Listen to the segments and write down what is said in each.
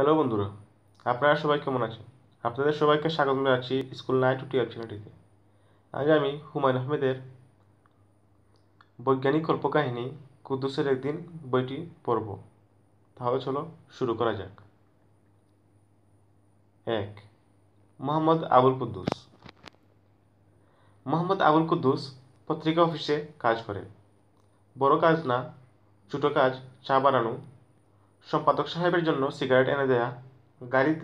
Hello বন্ধুরা আপনারা সবাই কেমন আছেন আপনাদের সবাইকে স্বাগত জানাচ্ছি স্কুল নাইট টু টুয়েলভ চ্যানেলটিতে আজ আমি হুমায়ুন আহমেদের বৈজ্ঞানিক কল্পকাহিনী কুদ্দুসের একদিন বইটি পড়ব তাহলে চলো শুরু করা যাক এক মোহাম্মদ আবুল কুদ্দুস মোহাম্মদ আবুল কুদ্দুস পত্রিকা অফিসে কাজ করে বড় কাজ না ছোটো কাজ চা বানানো সম্পাদক সাহেবের জন্য সিগারেট এনে দেয়া গাড়ির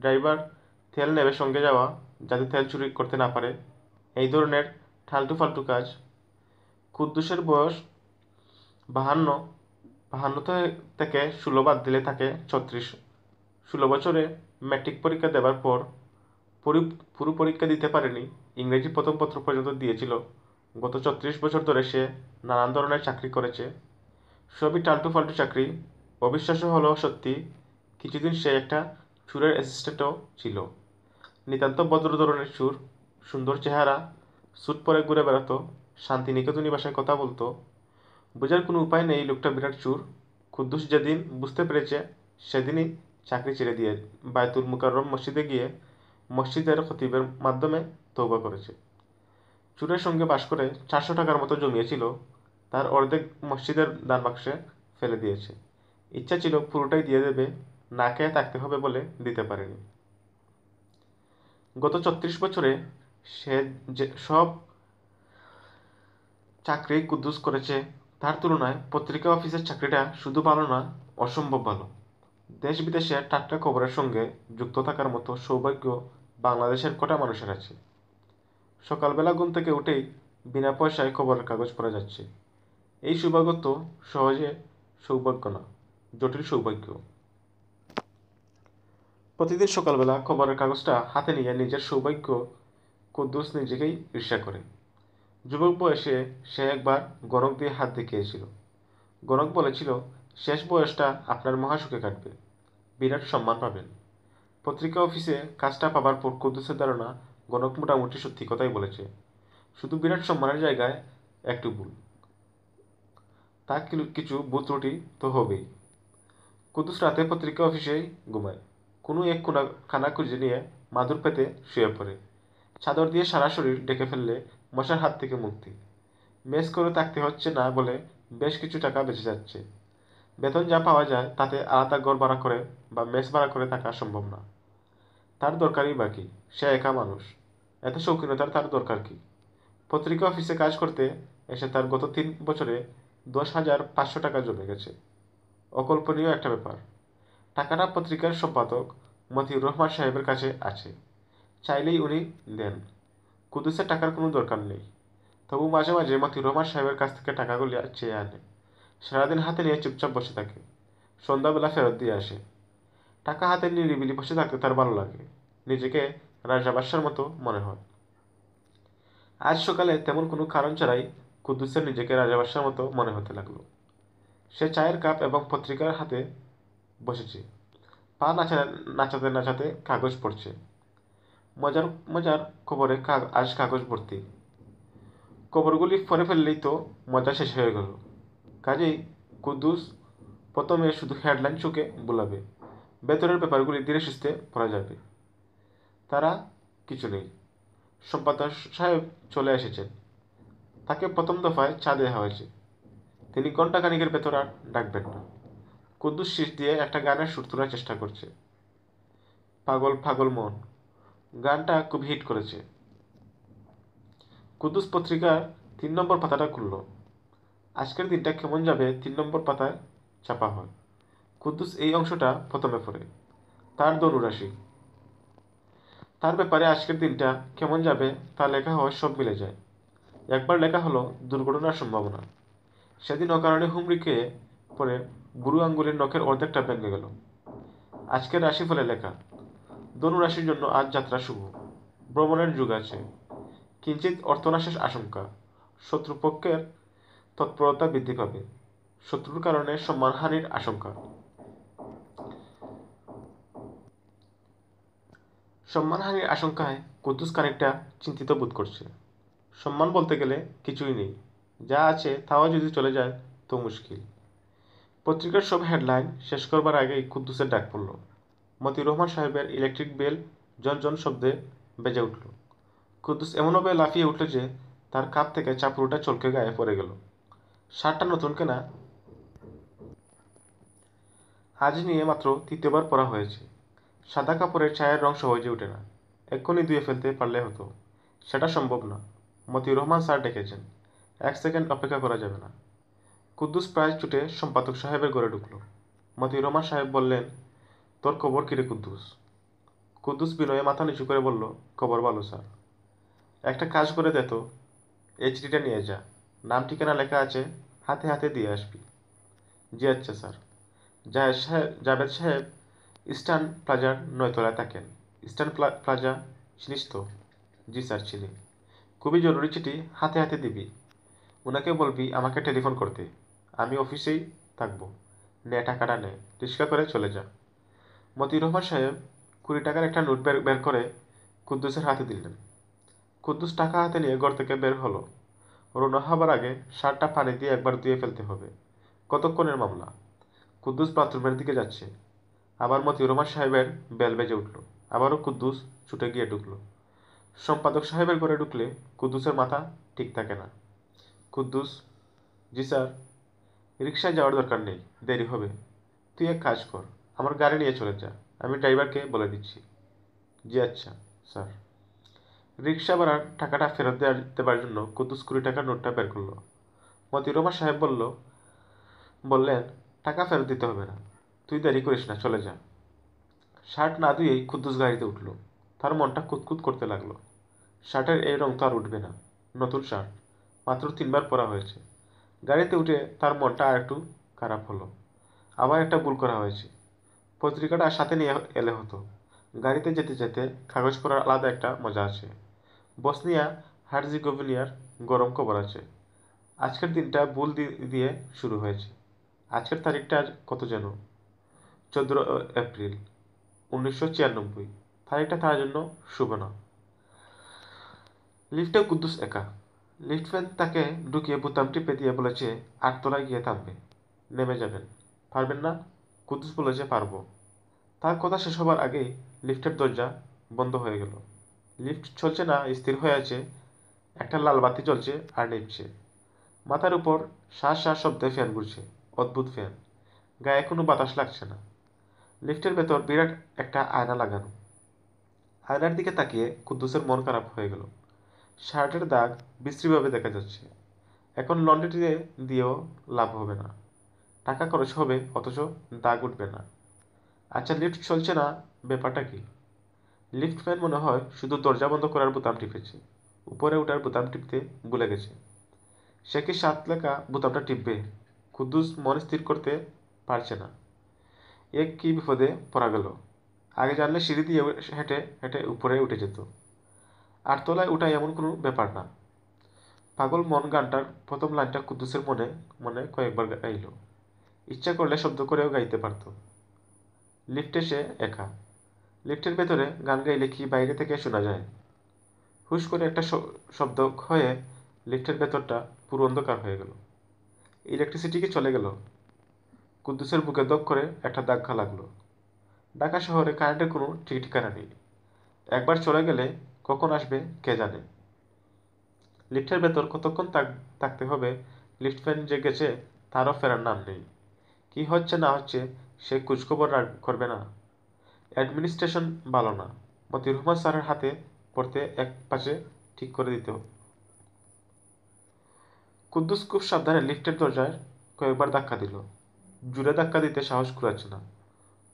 ড্রাইভার তেল নেবে সঙ্গে যাওয়া যাতে তেল চুরি করতে না পারে এই ধরনের ঠালটু ফালটু কাজ কুদ্দুসের বয়স বাহান্ন বাহান্ন থেকে ষোলো বাদ দিলে থাকে ছত্রিশ ষোলো বছরে ম্যাট্রিক পরীক্ষা দেওয়ার পর পুরো পরীক্ষা দিতে পারেনি ইংরেজি প্রথম পত্র পর্যন্ত দিয়েছিল গত ছত্রিশ বছর ধরে সে নানান ধরনের চাকরি করেছে সবই টালটু ফাল্টু চাকরি অবিশ্বাস্য হলেও সত্যি কিছুদিন সে একটা সুরের অ্যাসিস্ট্যান্টও ছিল নিতান্ত ভদ্র ধরনের সুর সুন্দর চেহারা সুট পরে ঘুরে বেড়াতো শান্তিনিকেতনী ভাষায় কথা বলতো বোঝার কোনো উপায় নেই লোকটা বিরাট চুর খুদ্দুস যেদিন বুঝতে পেরেছে সেদিনই চাকরি ছেড়ে দিয়ে বায়তুল মুকাররম মসজিদে গিয়ে মসজিদের খতিবের মাধ্যমে তৌবা করেছে চুরের সঙ্গে বাস করে চারশো টাকার মতো জমিয়েছিল তার অর্ধেক মসজিদের দান বাক্সে ফেলে দিয়েছে ইচ্ছা ছিল পুরোটাই দিয়ে দেবে না খেয়ে থাকতে হবে বলে দিতে পারেনি গত ছত্রিশ বছরে সে যে সব চাকরি কুদ্দুস করেছে তার তুলনায় পত্রিকা অফিসের চাকরিটা শুধু ভালো না অসম্ভব ভালো দেশ বিদেশে টাটকা খবরের সঙ্গে যুক্ত থাকার মতো সৌভাগ্য বাংলাদেশের কটা মানুষের আছে সকালবেলা ঘুম থেকে উঠেই বিনা পয়সায় খবরের কাগজ পড়া যাচ্ছে এই সৌভাগ্য তো সহজে সৌভাগ্য না জটিল সৌভাগ্য প্রতিদিন সকালবেলা খবরের কাগজটা হাতে নিয়ে নিজের সৌভাগ্য কুদ্দুস নিজেকেই ঈর্ষা করে যুবক বয়সে সে একবার গণক দিয়ে হাত দেখিয়েছিল গণক বলেছিল শেষ বয়সটা আপনার মহাসুখে কাটবে বিরাট সম্মান পাবেন পত্রিকা অফিসে কাজটা পাবার পর কুদ্দুসের ধারণা গণক মোটামুটি সত্যি কথাই বলেছে শুধু বিরাট সম্মানের জায়গায় একটু ভুল তা কিছু ভুল তো হবেই কুদুস রাতে পত্রিকা অফিসেই ঘুমায় কোনো এক কোনা খানা খুঁজে নিয়ে মাদুর পেতে শুয়ে পড়ে চাদর দিয়ে সারা শরীর ডেকে ফেললে মশার হাত থেকে মুক্তি মেস করে থাকতে হচ্ছে না বলে বেশ কিছু টাকা বেঁচে যাচ্ছে বেতন যা পাওয়া যায় তাতে আলাদা ঘর ভাড়া করে বা মেস ভাড়া করে থাকা সম্ভব না তার দরকারই বাকি সে একা মানুষ এত শৌখিনতার তার দরকার কি পত্রিকা অফিসে কাজ করতে এসে তার গত তিন বছরে দশ হাজার পাঁচশো টাকা জমে গেছে অকল্পনীয় একটা ব্যাপার টাকাটা পত্রিকার সম্পাদক মতিউর রহমান সাহেবের কাছে আছে চাইলেই উনি দেন কুদ্দুসের টাকার কোনো দরকার নেই তবু মাঝে মাঝে মতিউর রহমান সাহেবের কাছ থেকে টাকাগুলি চেয়ে আনে সারাদিন হাতে নিয়ে চুপচাপ বসে থাকে সন্ধ্যাবেলা ফেরত দিয়ে আসে টাকা হাতে নিয়ে নিরিবিলি বসে থাকতে তার ভালো লাগে নিজেকে রাজাবাসার মতো মনে হয় আজ সকালে তেমন কোনো কারণ ছাড়াই কুদ্দুসের নিজেকে রাজাবাসার মতো মনে হতে লাগলো সে চায়ের কাপ এবং পত্রিকার হাতে বসেছে পা নাচা নাচাতে নাচাতে কাগজ পড়ছে মজার মজার খবরে আজ কাগজ ভর্তি খবরগুলি পড়ে ফেললেই তো মজা শেষ হয়ে গেল কাজেই কুদ্দুস প্রথমে শুধু হেডলাইন চোখে বোলাবে ভেতরের ব্যাপারগুলি ধীরে সুস্থে পড়া যাবে তারা কিছু নেই সম্পাদক সাহেব চলে এসেছেন তাকে প্রথম দফায় চা দেওয়া হয়েছে তিনি ঘণ্টাখানিকের ভেতর আর ডাকবেন না কুদ্দুস শীষ দিয়ে একটা গানের সুর তোলার চেষ্টা করছে পাগল পাগল মন গানটা খুব হিট করেছে কুদ্দুস পত্রিকার তিন নম্বর পাতাটা খুলল আজকের দিনটা কেমন যাবে তিন নম্বর পাতায় চাপা হয় কুদ্দুস এই অংশটা প্রথমে পড়ে তার দরুরাশি তার ব্যাপারে আজকের দিনটা কেমন যাবে তা লেখা হয় সব মিলে যায় একবার লেখা হলো দুর্ঘটনার সম্ভাবনা সেদিন অকারণে হুমড়ি খেয়ে পরে গুরু আঙ্গুলের নখের অর্ধেকটা ভেঙে গেল আজকের ফলে লেখা রাশির জন্য আজ যাত্রা শুভ ভ্রমণের যুগ আছে কিঞ্চিত অর্থনাশের আশঙ্কা শত্রুপক্ষের তৎপরতা বৃদ্ধি পাবে শত্রুর কারণে সম্মানহানির আশঙ্কা সম্মানহানির আশঙ্কায় কুদ্দুস খানিকটা চিন্তিত বোধ করছে সম্মান বলতে গেলে কিছুই নেই যা আছে তাও যদি চলে যায় তো মুশকিল পত্রিকার সব হেডলাইন শেষ করবার আগেই কুদ্দুসের ডাক পড়ল মতি রহমান সাহেবের ইলেকট্রিক বেল জনজন শব্দে বেজে উঠল কুদ্দুস এমনভাবে লাফিয়ে উঠল যে তার কাপ থেকে চাপড়ুটা চলকে গায়ে পড়ে গেল শার্টটা নতুন কেনা আজ নিয়ে মাত্র তৃতীয়বার পরা হয়েছে সাদা কাপড়ের চায়ের রং সহজে ওঠে না এক্ষুনি ধুয়ে ফেলতে পারলে হতো সেটা সম্ভব না মতি রহমান স্যার ডেকেছেন এক সেকেন্ড অপেক্ষা করা যাবে না কুদ্দুস প্রায় ছুটে সম্পাদক সাহেবের ঘরে ঢুকলো মতি রোমা সাহেব বললেন তোর খবর কিরে কুদ্দুস কুদ্দুস বিনয়ে মাথা নিচু করে বলল খবর ভালো স্যার একটা কাজ করে দে তো এইচডিটা নিয়ে যা নাম ঠিকানা লেখা আছে হাতে হাতে দিয়ে আসবি জি আচ্ছা স্যার জাহেদ সাহেব জাভেদ সাহেব ইস্টার্ন প্লাজার নয়তলায় থাকেন ইস্টার্ন প্লাজা চিনিস তো জি স্যার চিনি খুবই জরুরি চিঠি হাতে হাতে দিবি ওনাকে বলবি আমাকে টেলিফোন করতে আমি অফিসেই থাকবো নে টাকাটা নে রিক্সা করে চলে যা মতি রহমান সাহেব কুড়ি টাকার একটা নোট বের বের করে কুদ্দুসের হাতে দিলেন কুদ্দুস টাকা হাতে নিয়ে ঘর থেকে বের হলো রোনা হবার আগে শার্টটা পানি দিয়ে একবার ধুয়ে ফেলতে হবে কতক্ষণের মামলা কুদ্দুস বাথরুমের দিকে যাচ্ছে আবার মতি রহমান সাহেবের বেল বেজে উঠল আবারও কুদ্দুস ছুটে গিয়ে ঢুকলো সম্পাদক সাহেবের ঘরে ঢুকলে কুদ্দুসের মাথা ঠিক থাকে না কুদ্দুস জি স্যার রিক্সায় যাওয়ার দরকার নেই দেরি হবে তুই এক কাজ কর আমার গাড়ি নিয়ে চলে যা আমি ড্রাইভারকে বলে দিচ্ছি জি আচ্ছা স্যার রিক্সা ভাড়ার টাকাটা ফেরত দেওয়ার জন্য কুদ্দুস কুড়ি টাকার নোটটা বের করলো মতিরমা সাহেব বলল বললেন টাকা ফেরত দিতে হবে না তুই দেরি করিস না চলে যা শার্ট না ধুয়েই কুদ্দুস গাড়িতে উঠলো তার মনটা কুতকুত করতে লাগলো শার্টের এই রং তো আর উঠবে না নতুন শার্ট মাত্র তিনবার পড়া হয়েছে গাড়িতে উঠে তার মনটা আর একটু খারাপ হলো আবার একটা ভুল করা হয়েছে পত্রিকাটা সাথে নিয়ে এলে হতো গাড়িতে যেতে যেতে কাগজ পড়ার আলাদা একটা মজা আছে বসনিয়া হার্জিগোভিনিয়ার গরম খবর আছে আজকের দিনটা ভুল দিয়ে শুরু হয়েছে আজকের তারিখটা কত যেন চোদ্দ এপ্রিল উনিশশো ছিয়ানব্বই তারিখটা তার জন্য শুভ না লিফটে কুদ্দুস একা লিটফেল তাকে ঢুকিয়ে বোতাম টিপে দিয়ে বলেছে আটতলায় গিয়ে থাকবে নেমে যাবেন পারবেন না কুদ্দুস বলেছে পারবো তার কথা শেষ হবার আগেই লিফটের দরজা বন্ধ হয়ে গেল লিফট চলছে না স্থির হয়ে আছে একটা লাল বাতি চলছে আর নিচ্ছে মাথার উপর শ্বাস শ্বাস শব্দে ফ্যান ঘুরছে অদ্ভুত ফ্যান গায়ে কোনো বাতাস লাগছে না লিফটের ভেতর বিরাট একটা আয়না লাগানো আয়নার দিকে তাকিয়ে কুদ্দুসের মন খারাপ হয়ে গেল শার্টের দাগ বিশ্রীভাবে দেখা যাচ্ছে এখন লন্ড্রিটিতে দিয়েও লাভ হবে না টাকা খরচ হবে অথচ দাগ উঠবে না আচ্ছা লিফট চলছে না ব্যাপারটা কি লিফটম্যান মনে হয় শুধু দরজা বন্ধ করার বোতাম টিপেছে উপরে ওঠার বোতাম টিপতে ভুলে গেছে সে কি সাত লেখা বোতামটা টিপবে কুদ্দুস মন স্থির করতে পারছে না এক কি বিপদে পড়া গেল আগে জানলে সিঁড়ি দিয়ে হেঁটে হেঁটে উপরে উঠে যেত আর তোলায় ওটা এমন কোনো ব্যাপার না পাগল মন গানটার প্রথম লাইনটা কুদ্দুসের মনে মনে কয়েকবার গাইল ইচ্ছা করলে শব্দ করেও গাইতে পারত লিফটে সে একা লিফটের ভেতরে গান গাইলে কি বাইরে থেকে শোনা যায় হুশ করে একটা শব্দ হয়ে লিফটের ভেতরটা পুরো অন্ধকার হয়ে গেল ইলেকট্রিসিটিকে চলে গেল কুদ্দুসের বুকে দক করে একটা দাগ লাগলো ঢাকা শহরে কারেন্টের কোনো ঠিক ঠিকানা নেই একবার চলে গেলে কখন আসবে কে জানে লিফটের ভেতর কতক্ষণ থাকতে হবে ফ্যান যে গেছে তারও ফেরার নাম নেই কি হচ্ছে না হচ্ছে সে খোঁজখবর করবে না অ্যাডমিনিস্ট্রেশন ভালো না মতির রহমান স্যারের হাতে পড়তে এক পাশে ঠিক করে দিত কুদ্দুস খুব সাবধানে লিফটের দরজায় কয়েকবার ধাক্কা দিল জুড়ে ধাক্কা দিতে সাহস করেছে না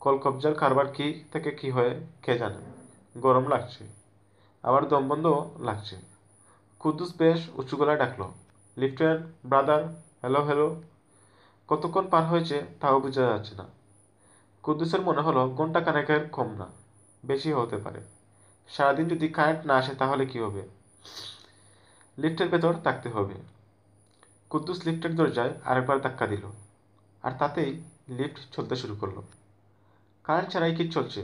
কলকবজার কারবার কি থেকে কি হয়ে কে জানে গরম লাগছে আবার দম বন্ধ লাগছে কুদ্দুস বেশ উঁচু গলায় ডাকলো লিফটেন ব্রাদার হ্যালো হ্যালো কতক্ষণ পার হয়েছে তাও বোঝা যাচ্ছে না কুদ্দুসের মনে হলো কোনটা কানেকের কম না বেশি হতে পারে সারাদিন যদি কারেন্ট না আসে তাহলে কি হবে লিফটের ভেতর থাকতে হবে কুদ্দুস লিফটের দরজায় আরেকবার ধাক্কা দিল আর তাতেই লিফট চলতে শুরু করলো কারেন্ট ছাড়াই কি চলছে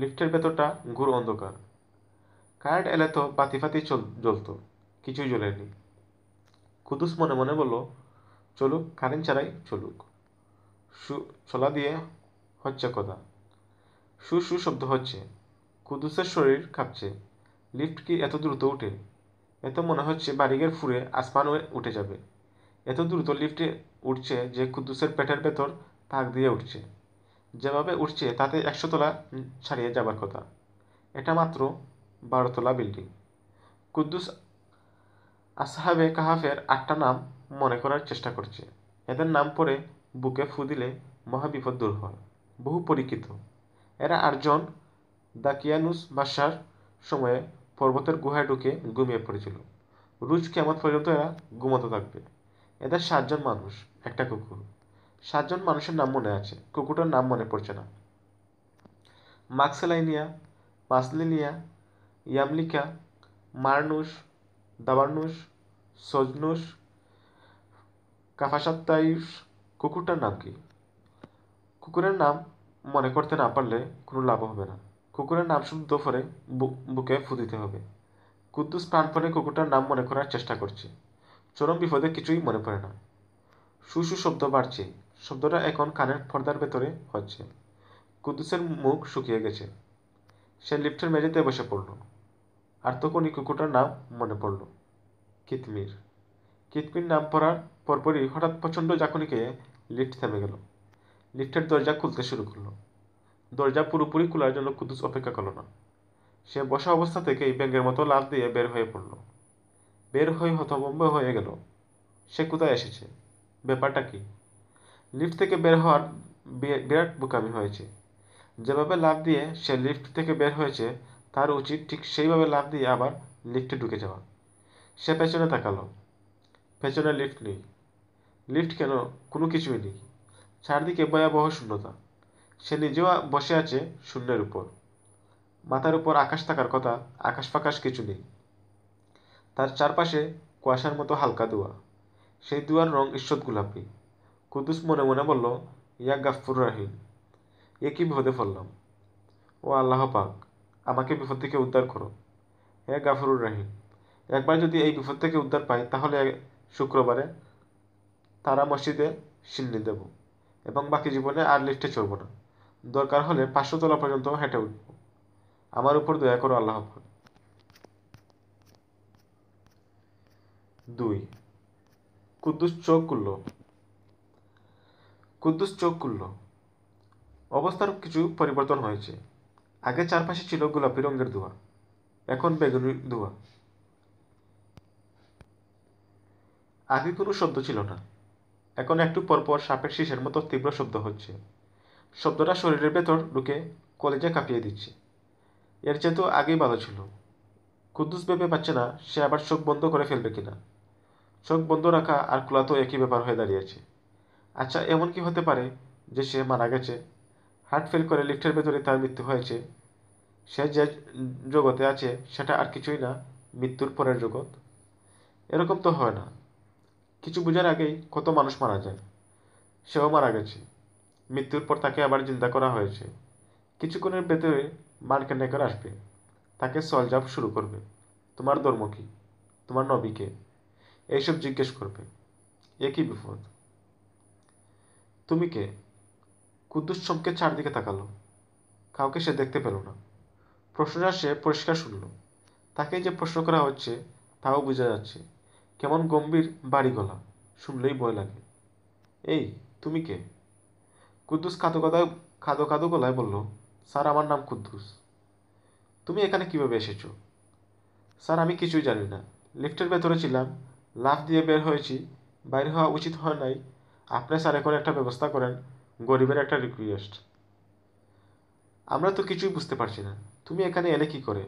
লিফটের ভেতরটা ঘুর অন্ধকার কারেন্ট এলে তো বাতি ফাতি চল জ্বলতো কিছুই জ্বলেনি কুদুস মনে মনে বলল চলুক কারেন্ট ছাড়াই চলুক সু ছলা দিয়ে হচ্ছে কথা সু সু শব্দ হচ্ছে কুদুসের শরীর কাঁপছে লিফট কি এত দ্রুত ওঠে এত মনে হচ্ছে বাড়িঘের ফুরে আসমান উঠে যাবে এত দ্রুত লিফটে উঠছে যে কুদ্দুসের পেটের ভেতর তাক দিয়ে উঠছে যেভাবে উঠছে তাতে একশো তলা ছাড়িয়ে যাবার কথা এটা মাত্র বারোতলা বিল্ডিং কুদ্দুস আসহাবে কাহাফের আটটা নাম মনে করার চেষ্টা করছে এদের নাম পরে বুকে ফু দিলে মহাবিপদ দূর হয় বহু পরিচিত এরা আটজন দাকিয়ানুস বাসার সময়ে পর্বতের গুহায় ঢুকে ঘুমিয়ে পড়েছিল রুজ কেমন পর্যন্ত এরা ঘুমাতে থাকবে এদের সাতজন মানুষ একটা কুকুর সাতজন মানুষের নাম মনে আছে কুকুরটার নাম মনে পড়ছে না মাক্সেলাইনিয়া মাসলিনিয়া ইয়ামলিকা মারনুস দাবানুস সজনুস কাফাসাত্তাইস কুকুরটার নাম কি কুকুরের নাম মনে করতে না পারলে কোনো লাভ হবে না কুকুরের নাম শুধু দোফরে বুকে ফু দিতে হবে কুদ্দুস প্রাণপণে কুকুরটার নাম মনে করার চেষ্টা করছে চরম বিপদে কিছুই মনে পড়ে না সুসু শব্দ বাড়ছে শব্দটা এখন কানের পর্দার ভেতরে হচ্ছে কুদ্দুসের মুখ শুকিয়ে গেছে সে লিফটের মেঝেতে বসে পড়ল আর তখনই কুকুরটার নাম মনে পড়ল কিতমির কিতমির নাম পড়ার পরপরই হঠাৎ প্রচণ্ড জাকুনিকে লিফট থেমে গেল লিফটের দরজা খুলতে শুরু করলো দরজা পুরোপুরি খোলার জন্য কুদ্দুস অপেক্ষা করলো না সে বসা অবস্থা থেকেই ব্যাঙ্গের মতো লাফ দিয়ে বের হয়ে পড়ল বের হয়ে হতভম্ব হয়ে গেল সে কোথায় এসেছে ব্যাপারটা কি লিফট থেকে বের হওয়ার বিরাট বোকামি হয়েছে যেভাবে লাভ দিয়ে সে লিফট থেকে বের হয়েছে তার উচিত ঠিক সেইভাবে লাফ দিয়ে আবার লিফটে ঢুকে যাওয়া সে পেছনে তাকালো পেছনে লিফট নেই লিফট কেন কোনো কিছুই নেই চারদিকে ভয়াবহ শূন্যতা সে নিজেও বসে আছে শূন্যের উপর মাথার উপর আকাশ থাকার কথা আকাশ ফাকাশ কিছু নেই তার চারপাশে কুয়াশার মতো হালকা দোয়া সেই দুয়ার রং ঈশ্বর গোলাপি কুদুস মনে মনে বলল ইয়া গাফুর রাহিম এ কি বিপদে পড়লাম ও আল্লাহ পাক আমাকে বিপদ থেকে উদ্ধার করো হে গাফরুর রাহিম একবার যদি এই বিপদ থেকে উদ্ধার পাই তাহলে শুক্রবারে তারা মসজিদে সিন্নি দেব এবং বাকি জীবনে আর লিফ্টে চড়ব না দরকার হলে পাঁচশো তলা পর্যন্ত হেঁটে উঠব আমার উপর দয়া করো আল্লাহ দুই কুদ্দুস চোখ কুল্ল কুদ্দুস চোখ কুল্ল অবস্থার কিছু পরিবর্তন হয়েছে আগে চারপাশে ছিল গোলাপি রঙের ধোঁয়া এখন বেগুনি ধোঁয়া আগে কোনো শব্দ ছিল না এখন একটু পরপর সাপের শীষের মতো তীব্র শব্দ হচ্ছে শব্দটা শরীরের ভেতর ঢুকে কলেজে কাঁপিয়ে দিচ্ছে এর চেয়ে তো আগেই ভালো ছিল কুদ্দুস ভেবে পাচ্ছে না সে আবার চোখ বন্ধ করে ফেলবে কিনা চোখ বন্ধ রাখা আর খোলা তো একই ব্যাপার হয়ে দাঁড়িয়েছে আচ্ছা এমন কি হতে পারে যে সে মারা গেছে হার্ট ফেল করে লিফ্টের ভেতরে তার মৃত্যু হয়েছে সে যে জগতে আছে সেটা আর কিছুই না মৃত্যুর পরের জগৎ এরকম তো হয় না কিছু বোঝার আগেই কত মানুষ মারা যায় সেও মারা গেছে মৃত্যুর পর তাকে আবার চিন্তা করা হয়েছে কিছুক্ষণের ভেতরে করে আসবে তাকে সলজাব শুরু করবে তোমার ধর্ম কী তোমার নবীকে এইসব জিজ্ঞেস করবে একই বিপদ তুমি কে কুদ্দুস চমকে চারদিকে তাকালো কাউকে সে দেখতে পেল না প্রশ্নটা সে পরিষ্কার শুনল তাকে যে প্রশ্ন করা হচ্ছে তাও বোঝা যাচ্ছে কেমন গম্ভীর বাড়ি গলা শুনলেই ভয় লাগে এই তুমি কে কুদ্দুস কাঁদো কাদা কাঁদো কাঁদো গলায় বলল স্যার আমার নাম কুদ্দুস তুমি এখানে কিভাবে এসেছো স্যার আমি কিছুই জানি না লিফটের ভেতরে ছিলাম লাফ দিয়ে বের হয়েছি বাইরে হওয়া উচিত হয় নাই আপনি স্যার এখন একটা ব্যবস্থা করেন গরিবের একটা রিকোয়েস্ট আমরা তো কিছুই বুঝতে পারছি না তুমি এখানে এলে কি করে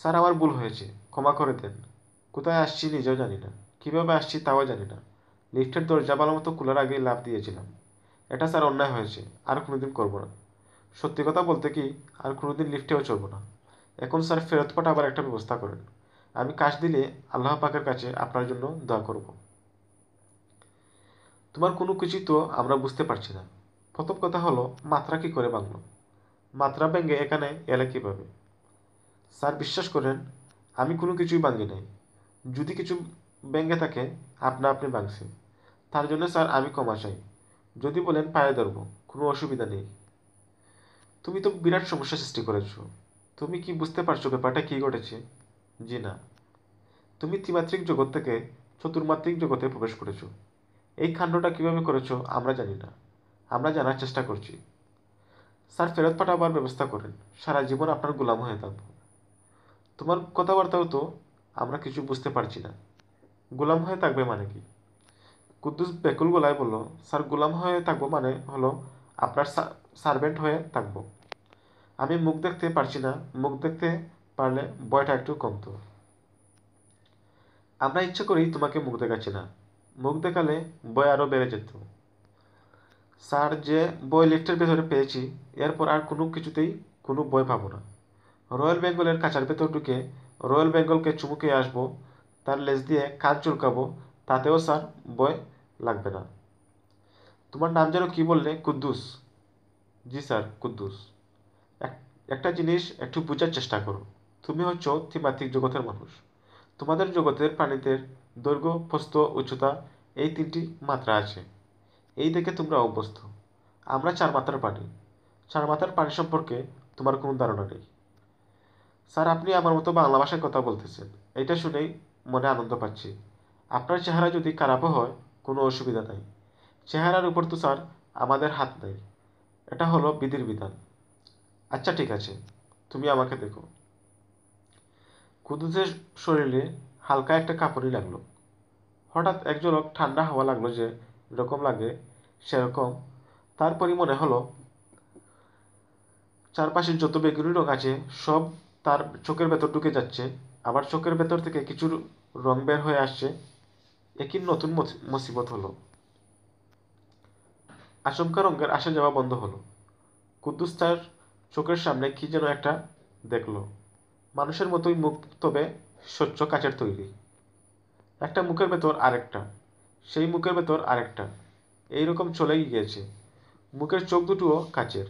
স্যার আমার ভুল হয়েছে ক্ষমা করে দেন কোথায় আসছি নিজেও জানি না কীভাবে আসছি তাও জানি না লিফটের দরজা ভালো মতো খোলার আগেই লাভ দিয়েছিলাম এটা স্যার অন্যায় হয়েছে আর কোনোদিন করবো না সত্যি কথা বলতে কি আর কোনোদিন লিফটেও চলবো না এখন স্যার ফেরত পাঠাবার একটা ব্যবস্থা করেন আমি কাজ দিলে আল্লাহ পাকের কাছে আপনার জন্য দোয়া করবো তোমার কোনো কিছু তো আমরা বুঝতে পারছি না প্রথম কথা হলো মাত্রা কী করে বাংলো মাত্রা ব্যাঙ্গে এখানে এলে কীভাবে স্যার বিশ্বাস করেন আমি কোনো কিছুই ভাঙি নাই যদি কিছু ব্যাঙ্গে থাকে আপনা আপনি ভাঙছে তার জন্য স্যার আমি ক্ষমা চাই যদি বলেন পায়ে ধরব কোনো অসুবিধা নেই তুমি তো বিরাট সমস্যা সৃষ্টি করেছো তুমি কি বুঝতে পারছো ব্যাপারটা কী ঘটেছে জি না তুমি ত্রিমাত্রিক জগৎ থেকে চতুর্মাত্রিক জগতে প্রবেশ করেছো এই কাণ্ডটা কীভাবে করেছো আমরা জানি না আমরা জানার চেষ্টা করছি স্যার ফেরত পাঠাবার ব্যবস্থা করেন সারা জীবন আপনার গোলাম হয়ে থাকব তোমার কথাবার্তাও তো আমরা কিছু বুঝতে পারছি না গোলাম হয়ে থাকবে মানে কি কুদ্দুস বেকুল গলায় বলল স্যার গোলাম হয়ে থাকবো মানে হলো আপনার সার্ভেন্ট হয়ে থাকবো আমি মুখ দেখতে পারছি না মুখ দেখতে পারলে বয়টা একটু কমত আমরা ইচ্ছে করি তোমাকে মুখ দেখাচ্ছি না মুখ দেখালে বই আরও বেড়ে যেত স্যার যে বই লিফটের ভেতরে পেয়েছি এরপর আর কোনো কিছুতেই কোনো বই পাবো না রয়্যাল বেঙ্গলের কাঁচার ভেতর ঢুকে রয়্যাল বেঙ্গলকে চুমুকে আসবো তার লেজ দিয়ে কাজ চুলকাবো তাতেও স্যার বই লাগবে না তোমার নাম যেন কী বললে কুদ্দুস জি স্যার কুদ্দুস একটা জিনিস একটু বোঝার চেষ্টা করো তুমি হচ্ছ থিমাতিক জগতের মানুষ তোমাদের জগতের প্রাণীদের দৈর্ঘ্য প্রস্ত উচ্চতা এই তিনটি মাত্রা আছে এই দেখে তোমরা অভ্যস্ত আমরা চার মাত্রার পানি চার মাত্রার প্রাণী সম্পর্কে তোমার কোনো ধারণা নেই স্যার আপনি আমার মতো বাংলা ভাষায় কথা বলতেছেন এটা শুনেই মনে আনন্দ পাচ্ছি আপনার চেহারা যদি খারাপও হয় কোনো অসুবিধা নাই চেহারার উপর তো স্যার আমাদের হাত নেই এটা হলো বিধির বিধান আচ্ছা ঠিক আছে তুমি আমাকে দেখো কুদ্দুসের শরীরে হালকা একটা কাপড়ই লাগলো হঠাৎ একজন লোক ঠান্ডা হওয়া লাগলো যে রকম লাগে সেরকম তারপরই মনে হলো চারপাশের যত বেগুনি রোগ আছে সব তার চোখের ভেতর ঢুকে যাচ্ছে আবার চোখের ভেতর থেকে কিছু রং বের হয়ে আসছে একই নতুন মুসিবত হলো আশঙ্কা রঙের আসা যাওয়া বন্ধ হলো কুদ্দুস তার চোখের সামনে কি যেন একটা দেখলো মানুষের মতোই মুখ তবে স্বচ্ছ কাচের তৈরি একটা মুখের ভেতর আরেকটা সেই মুখের ভেতর আরেকটা এই রকম চলেই গিয়েছে মুখের চোখ দুটোও কাচের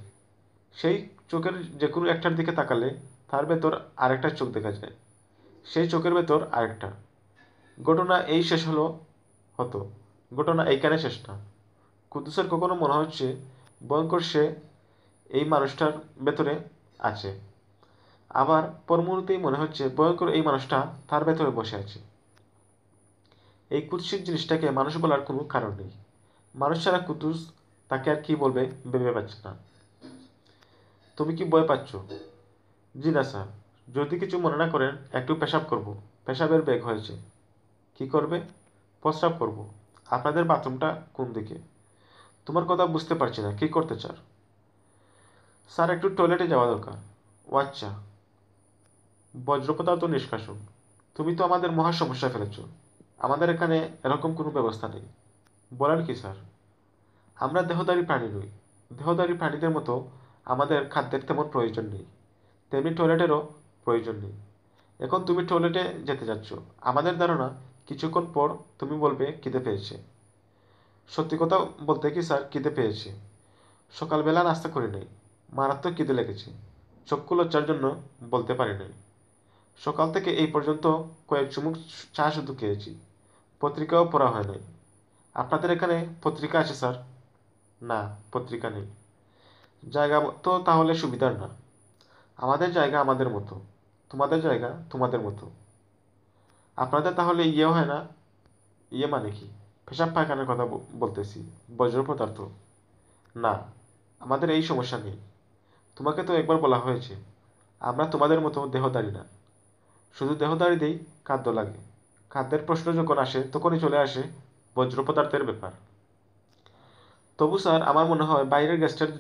সেই চোখের যে কোনো একটার দিকে তাকালে তার ভেতর আরেকটা চোখ দেখা যায় সেই চোখের ভেতর আরেকটা ঘটনা এই শেষ হলো হতো ঘটনা এইখানে শেষ না কুদ্দুসের কখনো মনে হচ্ছে ভয়ঙ্কর সে এই মানুষটার ভেতরে আছে আবার পরমুহূর্তেই মনে হচ্ছে ভয়ঙ্কর এই মানুষটা তার ভেতরে বসে আছে এই কুৎসিত জিনিসটাকে মানুষ বলার কোনো কারণ নেই মানুষ ছাড়া কুতুস তাকে আর কি বলবে ভেবে পাচ্ছে না তুমি কি ভয় পাচ্ছ জি না স্যার যদি কিছু মনে না করেন একটু পেশাব করব। পেশাবের বেগ হয়েছে কি করবে প্রস্রাব করব। আপনাদের বাথরুমটা কোন দিকে তোমার কথা বুঝতে পারছি না কী করতে চার স্যার একটু টয়লেটে যাওয়া দরকার ও আচ্ছা বজ্র তো নিষ্কাশন তুমি তো আমাদের মহা সমস্যায় ফেলেছ আমাদের এখানে এরকম কোনো ব্যবস্থা নেই বলেন কি স্যার আমরা দেহদারী প্রাণী নই দেহদারী প্রাণীদের মতো আমাদের খাদ্যের তেমন প্রয়োজন নেই তেমনি টয়লেটেরও প্রয়োজন নেই এখন তুমি টয়লেটে যেতে যাচ্ছ আমাদের ধারণা কিছুক্ষণ পর তুমি বলবে খিদে পেয়েছে সত্যি কথা বলতে কি স্যার খিদে পেয়েছে সকালবেলা নাস্তা করি নাই মারাত্মক খিদে লেগেছে চক্ষু লজ্জার জন্য বলতে পারি নাই সকাল থেকে এই পর্যন্ত কয়েক চুমুক চা শুধু খেয়েছি পত্রিকাও পড়া হয় নাই আপনাদের এখানে পত্রিকা আছে স্যার না পত্রিকা নেই জায়গা তো তাহলে সুবিধার না আমাদের জায়গা আমাদের মতো তোমাদের জায়গা তোমাদের মতো আপনাদের তাহলে ইয়ে হয় না ইয়ে মানে কি পেশাব পায়খানার কথা বলতেছি বজ্র পদার্থ না আমাদের এই সমস্যা নেই তোমাকে তো একবার বলা হয়েছে আমরা তোমাদের মতো দেহদারি না শুধু দেহদারিতেই খাদ্য লাগে খাদ্যের প্রশ্ন যখন আসে তখনই চলে আসে বজ্র পদার্থের ব্যাপার তবু স্যার আমার মনে হয় বাইরের গেস্টের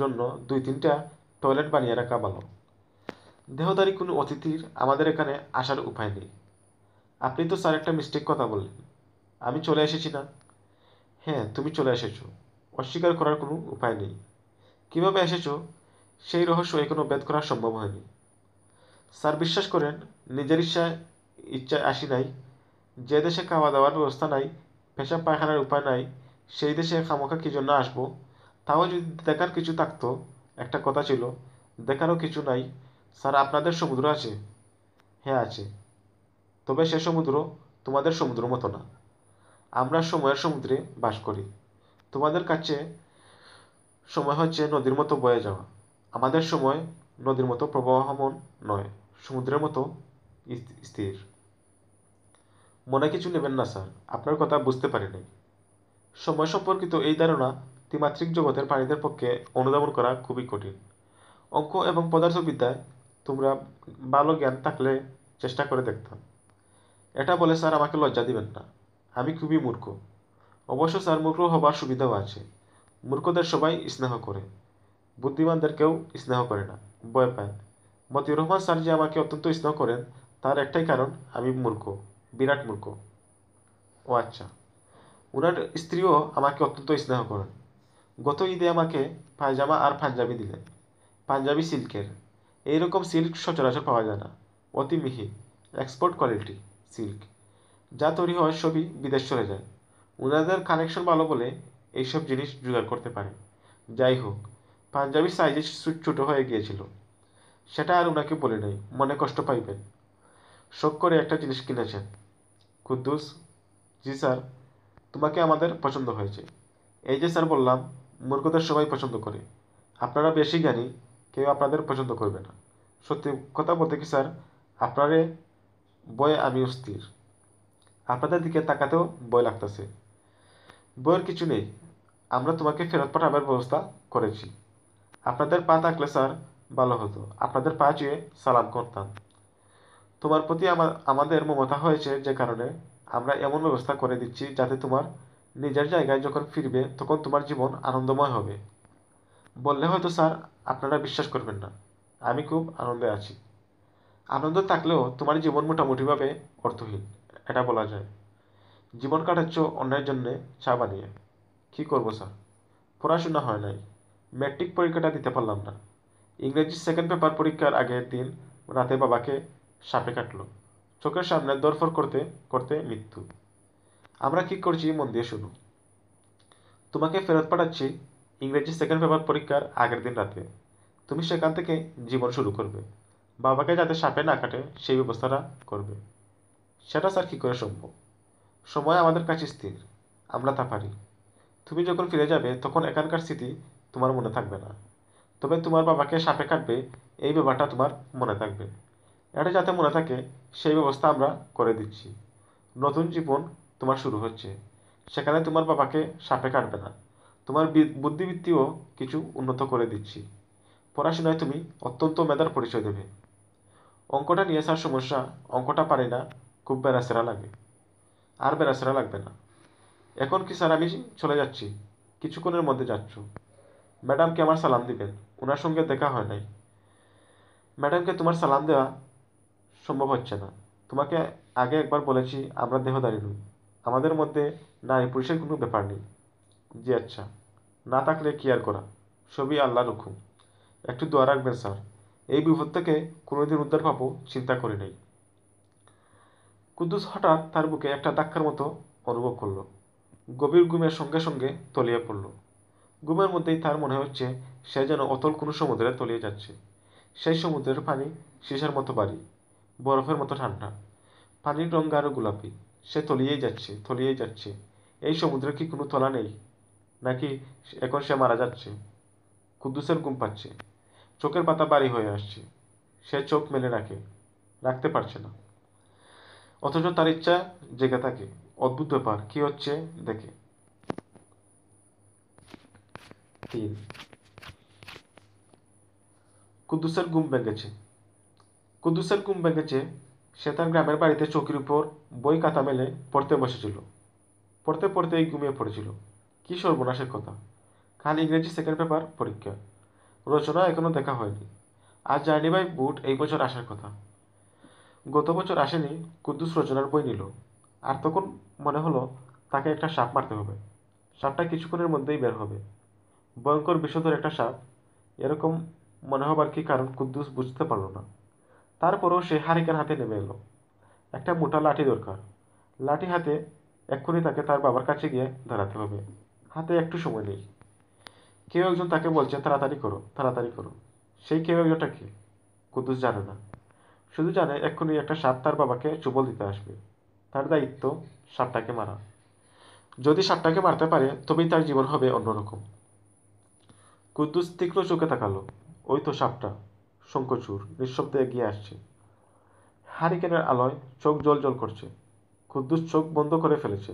জন্য দুই তিনটা টয়লেট বানিয়ে রাখা ভালো দেহদারি কোনো অতিথির আমাদের এখানে আসার উপায় নেই আপনি তো স্যার একটা মিস্টেক কথা বললেন আমি চলে এসেছি না হ্যাঁ তুমি চলে এসেছো অস্বীকার করার কোনো উপায় নেই কীভাবে এসেছো সেই রহস্য এখনও বেদ করা সম্ভব হয়নি স্যার বিশ্বাস করেন নিজের ইচ্ছায় ইচ্ছায় আসি নাই যে দেশে খাওয়া দাওয়ার ব্যবস্থা নাই পেশা পায়খানার উপায় নাই সেই দেশে খামোখা কী জন্য আসবো তাও যদি দেখার কিছু থাকতো একটা কথা ছিল দেখারও কিছু নাই স্যার আপনাদের সমুদ্র আছে হ্যাঁ আছে তবে সে সমুদ্র তোমাদের সমুদ্র মতো না আমরা সময়ের সমুদ্রে বাস করি তোমাদের কাছে সময় হচ্ছে নদীর মতো বয়ে যাওয়া আমাদের সময় নদীর মতো প্রবাহমন নয় সমুদ্রের মতো স্থির মনে কিছু নেবেন না স্যার আপনার কথা বুঝতে পারিনি সময় সম্পর্কিত এই ধারণা ত্রিমাত্রিক জগতের প্রাণীদের পক্ষে অনুধাবন করা খুবই কঠিন অঙ্ক এবং পদার্থবিদ্যায় তোমরা ভালো জ্ঞান থাকলে চেষ্টা করে দেখতাম এটা বলে স্যার আমাকে লজ্জা দিবেন না আমি খুবই মূর্খ অবশ্য স্যার মূর্খ হবার সুবিধাও আছে মূর্খদের সবাই স্নেহ করে বুদ্ধিমানদের কেউ স্নেহ করে না ভয় পায় মতিউর রহমান স্যার যে আমাকে অত্যন্ত স্নেহ করেন তার একটাই কারণ আমি মূর্খ বিরাট মূর্খ ও আচ্ছা ওনার স্ত্রীও আমাকে অত্যন্ত স্নেহ করেন গত ঈদে আমাকে পায়জামা আর পাঞ্জাবি দিলেন পাঞ্জাবি সিল্কের এইরকম সিল্ক সচরাচর পাওয়া যায় না অতি মিহি এক্সপোর্ট কোয়ালিটি সিল্ক যা তৈরি হয় সবই বিদেশ চলে যায় ওনাদের কানেকশন ভালো বলে এইসব জিনিস জোগাড় করতে পারে যাই হোক পাঞ্জাবি সাইজে ছোটো হয়ে গিয়েছিল সেটা আর ওনাকে বলে নাই মনে কষ্ট পাইবেন শোক করে একটা জিনিস কিনেছেন কুদ্দুস জি স্যার তোমাকে আমাদের পছন্দ হয়েছে এই যে স্যার বললাম মূর্খদের সবাই পছন্দ করে আপনারা বেশি জ্ঞানী কেউ আপনাদের পছন্দ করবে না সত্যি কথা বলতে কি স্যার আপনারে বয়ে আমি অস্থির আপনাদের দিকে তাকাতেও বয় লাগতেছে বইয়ের কিছু নেই আমরা তোমাকে ফেরত পাঠাবার ব্যবস্থা করেছি আপনাদের পা থাকলে স্যার ভালো হতো আপনাদের পা চুয়ে সালাম করতাম তোমার প্রতি আমাদের মমতা হয়েছে যে কারণে আমরা এমন ব্যবস্থা করে দিচ্ছি যাতে তোমার নিজের জায়গায় যখন ফিরবে তখন তোমার জীবন আনন্দময় হবে বললে হয়তো স্যার আপনারা বিশ্বাস করবেন না আমি খুব আনন্দে আছি আনন্দ থাকলেও তোমার জীবন মোটামুটিভাবে অর্থহীন এটা বলা যায় জীবন কাটাচ্ছ অন্যের জন্যে চা বানিয়ে কী করবো স্যার পড়াশোনা হয় নাই ম্যাট্রিক পরীক্ষাটা দিতে পারলাম না ইংরেজির সেকেন্ড পেপার পরীক্ষার আগের দিন রাতে বাবাকে সাপে কাটল চোখের সামনে দরফর করতে করতে মৃত্যু আমরা কি করছি মন দিয়ে শুনু তোমাকে ফেরত পাঠাচ্ছি ইংরেজি সেকেন্ড পেপার পরীক্ষার আগের দিন রাতে তুমি সেখান থেকে জীবন শুরু করবে বাবাকে যাতে সাপে না কাটে সেই ব্যবস্থাটা করবে সেটা স্যার কী করে সম্ভব সময় আমাদের কাছে স্থির আমরা তা পারি তুমি যখন ফিরে যাবে তখন এখানকার স্মৃতি তোমার মনে থাকবে না তবে তোমার বাবাকে সাপে কাটবে এই ব্যাপারটা তোমার মনে থাকবে এটা যাতে মনে থাকে সেই ব্যবস্থা আমরা করে দিচ্ছি নতুন জীবন তোমার শুরু হচ্ছে সেখানে তোমার বাবাকে সাপে কাটবে না তোমার বুদ্ধিবৃত্তিও কিছু উন্নত করে দিচ্ছি পড়াশোনায় তুমি অত্যন্ত মেধার পরিচয় দেবে অঙ্কটা নিয়ে আসার সমস্যা অঙ্কটা পারি না খুব বেড়াসেরা লাগে আর বেড়াসেরা লাগবে না এখন কি স্যার আমি চলে যাচ্ছি কিছুক্ষণের মধ্যে যাচ্ছ ম্যাডামকে আমার সালাম দিবেন ওনার সঙ্গে দেখা হয় নাই ম্যাডামকে তোমার সালাম দেওয়া সম্ভব হচ্ছে না তোমাকে আগে একবার বলেছি আমরা দেহদারি নই আমাদের মধ্যে এই পুরুষের কোনো ব্যাপার নেই জি আচ্ছা না থাকলে কি আর করা সবই আল্লাহ রুখুন একটু দোয়া রাখবেন স্যার এই বিপদ থেকে কোনোদিন উদ্ধার পাবো চিন্তা করি নাই কুদ্দুস হঠাৎ তার বুকে একটা ধাক্কার মতো অনুভব করল গভীর ঘুমের সঙ্গে সঙ্গে তলিয়ে পড়লো ঘুমের মধ্যেই তার মনে হচ্ছে সে যেন অতল কোনো সমুদ্রে তলিয়ে যাচ্ছে সেই সমুদ্রের পানি সীসার মতো বাড়ি বরফের মতো ঠান্ডা পানির রং গাঢ় গোলাপি সে তলিয়েই যাচ্ছে তলিয়েই যাচ্ছে এই সমুদ্রে কি কোনো তলা নেই নাকি এখন সে মারা যাচ্ছে কুদ্দুসের ঘুম পাচ্ছে চোখের পাতা বাড়ি হয়ে আসছে সে চোখ মেলে রাখে রাখতে পারছে না অথচ তার ইচ্ছা জেগে থাকে অদ্ভুত ব্যাপার কী হচ্ছে দেখে তিন কুদ্দুসের ঘুম ভেঙেছে কুদ্দুসের ঘুম ভেঙেছে সে তার গ্রামের বাড়িতে চৌকির উপর বই কাতা মেলে পড়তে বসেছিল পড়তে পড়তেই ঘুমিয়ে পড়েছিল কী সর্বনাশের কথা কাল ইংরেজি সেকেন্ড পেপার পরীক্ষা রচনা এখনও দেখা হয়নি আর জার্নি ভাই বুট এই বছর আসার কথা গত বছর আসেনি কুদ্দুস রচনার বই নিল আর তখন মনে হলো তাকে একটা সাপ মারতে হবে সাপটা কিছুক্ষণের মধ্যেই বের হবে ভয়ঙ্কর বিষধর একটা সাপ এরকম মনে হবার কি কারণ কুদ্দুস বুঝতে পারল না তারপরও সে হারিকার হাতে নেমে এলো একটা মোটা লাঠি দরকার লাঠি হাতে এক্ষুনি তাকে তার বাবার কাছে গিয়ে দাঁড়াতে হবে হাতে একটু সময় নেই কেউ একজন তাকে বলছে তাড়াতাড়ি করো তাড়াতাড়ি করো সেই কেউ একজনটা কি কুদ্দুস জানে না শুধু জানে এক্ষুনি একটা সাপ তার বাবাকে চুবল দিতে আসবে তার দায়িত্ব সাপটাকে মারা যদি সাপটাকে মারতে পারে তবেই তার জীবন হবে অন্যরকম কুদ্দুস তীক্ষ্ণ চোখে তাকালো ওই তো সাপটা শঙ্কচুর নিঃশব্দে এগিয়ে আসছে হারিকেনের আলোয় চোখ জল জল করছে কুদ্দুস চোখ বন্ধ করে ফেলেছে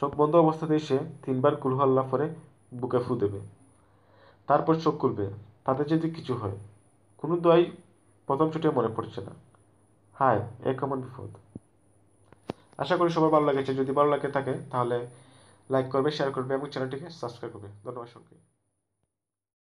চোখ বন্ধ অবস্থাতেই সে তিনবার কুলহাল্লা করে বুকে ফু দেবে তারপর চোখ খুলবে তাতে যদি কিছু হয় কোনো দোয়াই প্রথম ছুটে মনে পড়ছে না হায় এ কমন বিপদ আশা করি সবার ভালো লাগেছে যদি ভালো লাগে থাকে তাহলে লাইক করবে শেয়ার করবে এবং চ্যানেলটিকে সাবস্ক্রাইব করবে ধন্যবাদ সবাইকে